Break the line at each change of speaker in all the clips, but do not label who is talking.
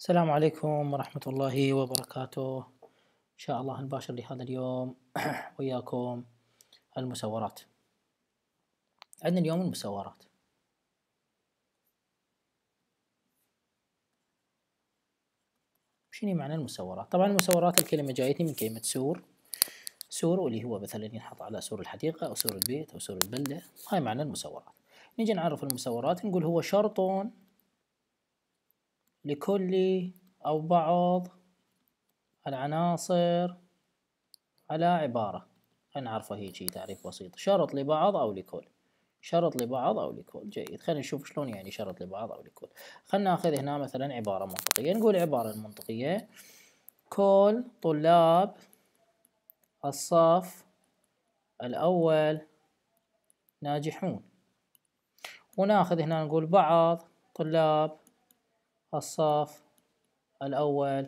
السلام عليكم ورحمة الله وبركاته إن شاء الله نباشر لهذا اليوم وياكم المسورات عندنا اليوم المسورات شنو معنى المسورات؟ طبعا المسورات الكلمة جايتني من كلمة سور سور واللي هو مثلا ينحط على سور الحديقة أو سور البيت أو سور البلدة هاي معنى المسورات نجي نعرف المسورات نقول هو شرط لكل أو بعض العناصر على عبارة نعرفه هيجي تعريف بسيط شرط لبعض أو لكل شرط لبعض أو لكل جيد خلينا نشوف شلون يعني شرط لبعض أو لكل خلينا ناخذ هنا مثلا عبارة منطقية نقول عبارة منطقية كل طلاب الصف الأول ناجحون وناخذ هنا نقول بعض طلاب الصف الأول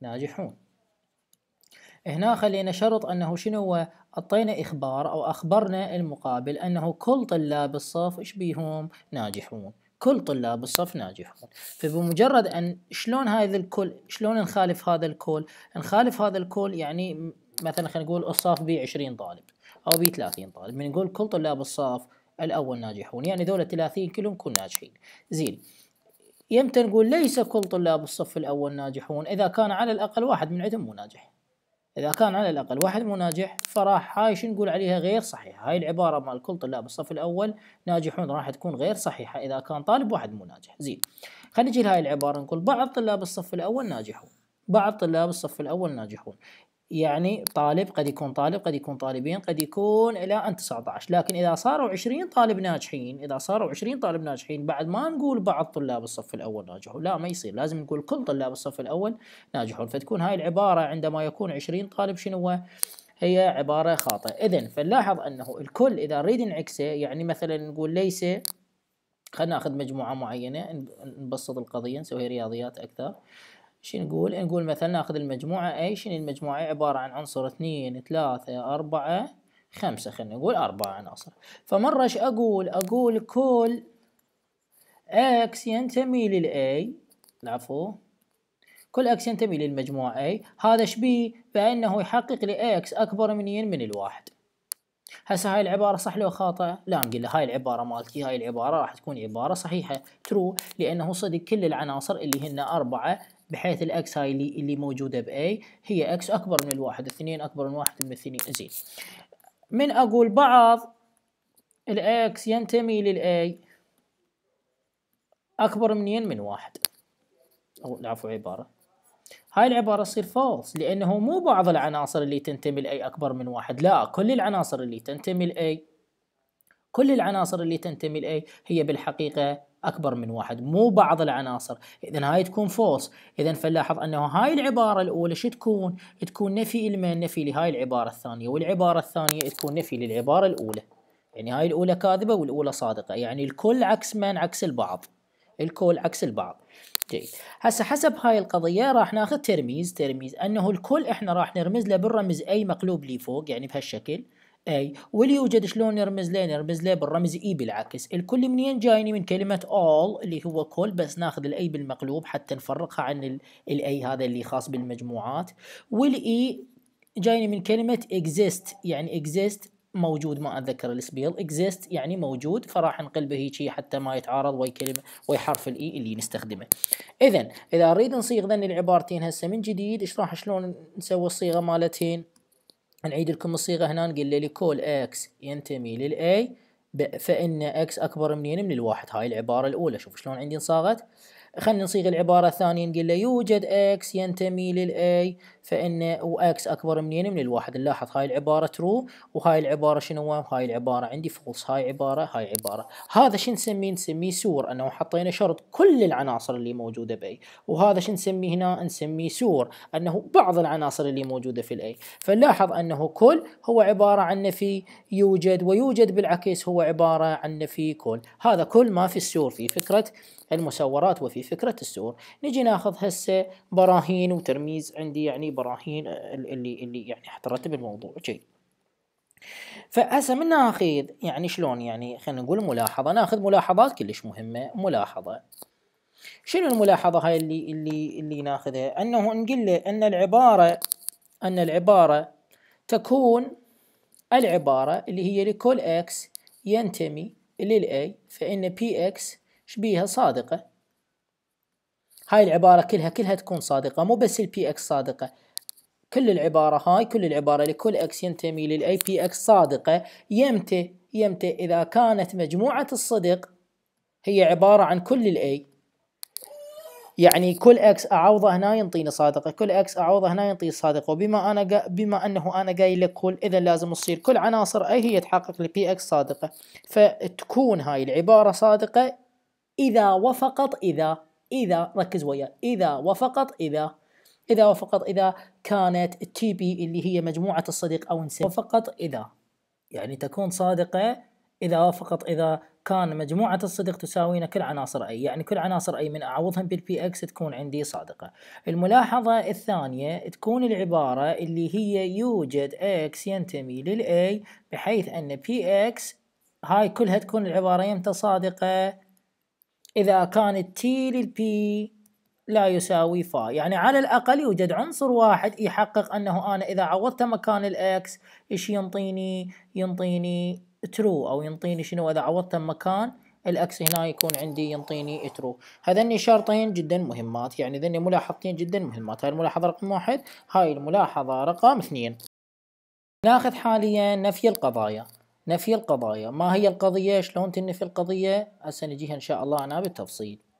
ناجحون هنا خلينا شرط أنه شنو هو أعطينا إخبار أو أخبرنا المقابل أنه كل طلاب الصف إيش بيهم ناجحون كل طلاب الصف ناجحون فبمجرد أن شلون هذا الكل شلون نخالف هذا الكل نخالف هذا الكل يعني مثلا خلينا نقول الصف بي 20 طالب أو بي 30 طالب بنقول كل طلاب الصف الأول ناجحون يعني دول 30 كلهم كل ناجحين زين يمتى نقول ليس كل طلاب الصف الأول ناجحون إذا كان على الأقل واحد من عندهم مو ناجح إذا كان على الأقل واحد مو ناجح فراح هاي شو نقول عليها غير صحيحة هاي العبارة مال كل طلاب الصف الأول ناجحون راح تكون غير صحيحة إذا كان طالب واحد مو ناجح زين خلينا نجي لهاي العبارة نقول بعض طلاب الصف الأول ناجحون بعض طلاب الصف الأول ناجحون يعني طالب قد يكون طالب قد يكون طالبين قد يكون إلى أن 19 لكن إذا صاروا 20 طالب ناجحين إذا صاروا 20 طالب ناجحين بعد ما نقول بعض طلاب الصف الأول ناجحوا لا ما يصير لازم نقول كل طلاب الصف الأول ناجحون فتكون هاي العبارة عندما يكون 20 طالب شنو هي عبارة خاطئة إذا فنلاحظ أنه الكل إذا نريد نعكسه يعني مثلا نقول ليس خلينا ناخذ مجموعة معينة نبسط القضية نسوي رياضيات أكثر شو نقول يعني نقول مثلا ناخذ المجموعة أي شنو المجموعة عبارة عن عنصر اثنين ثلاثة أربعة خمسة خلينا نقول أربعة عناصر فمرة ايش أقول أقول كل اكس ينتمي للاي العفو كل اكس ينتمي للمجموعة A هذا شبيه بأنه يحقق لإكس أكبر من ين من الواحد هسه هاي العبارة صح لو خاطئة؟ لا نقول له هاي العبارة مالتي هاي العبارة راح تكون عبارة صحيحة ترو لأنه صدق كل العناصر اللي هن أربعة بحيث الاكس هاي اللي, اللي موجودة بأي هي اكس أكبر من الواحد اثنين أكبر من واحد من اثنين زين من أقول بعض الاكس ينتمي للأي أكبر منين من واحد أو العفو عبارة هاي العبارة تصير false لأنه مو بعض العناصر اللي تنتمي لأي أكبر من واحد لا كل العناصر اللي تنتمي لأي كل العناصر اللي تنتمي لأي هي بالحقيقة أكبر من واحد مو بعض العناصر إذا هاي تكون فولس إذا فلاحظ أنه هاي العبارة الأولى شو تكون تكون نفي لمن نفي لهاي العبارة الثانية والعبارة الثانية تكون نفي للعبارة الأولى يعني هاي الأولى كاذبة والأولى صادقة يعني الكل عكس من عكس البعض الكل عكس البعض جيد هسه حسب هاي القضيه راح ناخذ ترميز ترميز انه الكل احنا راح نرمز له بالرمز اي مقلوب لي فوق يعني بهالشكل اي واللي يوجد شلون نرمز له نرمز له بالرمز اي e بالعكس الكل منين جايني من كلمه all اللي هو كل بس ناخذ الاي بالمقلوب حتى نفرقها عن الاي هذا اللي خاص بالمجموعات والاي e جايني من كلمه exist يعني exist موجود ما اتذكر السبيل اكزيست يعني موجود فراح نقلبه هيجي حتى ما يتعارض ويا كلمه ويا حرف الاي e اللي نستخدمه. اذا اذا نريد نصيغ ذن العبارتين هسه من جديد ايش راح شلون نسوي الصيغه مالتين؟ نعيد لكم الصيغه هنا نقول لي كول اكس ينتمي للاي فان اكس اكبر منين من الواحد هاي العباره الاولى شوف شلون عندي انصاغت خلينا نصيغ العبارة الثانية نقول له يوجد اكس ينتمي للاي فان واكس اكبر منين من الواحد نلاحظ هاي العبارة ترو وهاي العبارة شنو هاي العبارة عندي فولس هاي عبارة هاي عبارة هذا شو نسميه نسميه سور انه حطينا شرط كل العناصر اللي موجودة باي وهذا شو نسميه هنا نسميه سور انه بعض العناصر اللي موجودة في الاي فنلاحظ انه كل هو عبارة عن نفي يوجد ويوجد بالعكس هو عبارة عن نفي كل هذا كل ما في السور في فكرة المسورات وفي فكرة السور نجي ناخذ هسه براهين وترميز عندي يعني براهين آه، اللي اللي يعني حترتب الموضوع شيء فهسه من ناخذ يعني شلون يعني خلينا نقول ملاحظه ناخذ ملاحظات كلش مهمه ملاحظه شنو الملاحظه هاي اللي اللي اللي ناخذها انه نقول له ان العباره ان العباره تكون العباره اللي هي لكل اكس ينتمي للاي فان بي اكس شبيهة صادقة هاي العبارة كلها كلها تكون صادقة مو بس البي اكس صادقة كل العبارة هاي كل العبارة لكل اكس ينتمي للاي بي اكس صادقة يمتى يمتى اذا كانت مجموعة الصدق هي عبارة عن كل الاي يعني كل اكس اعوضه هنا ينطيني صادقه كل اكس اعوضه هنا ينطيني صادقه وبما انا جا بما انه انا قايل لك كل اذا لازم تصير كل عناصر اي هي تحقق لي بي اكس صادقه فتكون هاي العباره صادقه إذا وفقط إذا إذا ركز ويا إذا وفقط إذا إذا وفقط إذا كانت التي بي اللي هي مجموعة الصديق أو إنسان وفقط إذا يعني تكون صادقة إذا وفقط إذا كان مجموعة الصدق تساوينا كل عناصر أي يعني كل عناصر أي من أعوضهم بالبي إكس تكون عندي صادقة الملاحظة الثانية تكون العبارة اللي هي يوجد إكس ينتمي للأي بحيث أن بي إكس هاي كلها تكون العبارة يمتى صادقة إذا T تي للبي لا يساوي فا يعني على الأقل يوجد عنصر واحد يحقق أنه أنا إذا عوضت مكان الإكس إيش ينطيني ينطيني ترو أو ينطيني شنو إذا عوضت مكان الأكس هنا يكون عندي ينطيني ترو هذني شرطين جدا مهمات يعني ذني ملاحظتين جدا مهمات هاي الملاحظة رقم واحد هاي الملاحظة رقم اثنين ناخذ حاليا نفي القضايا نفي القضايا ما هي القضية شلون تنفي القضية هسه نجيها إن شاء الله أنا بالتفصيل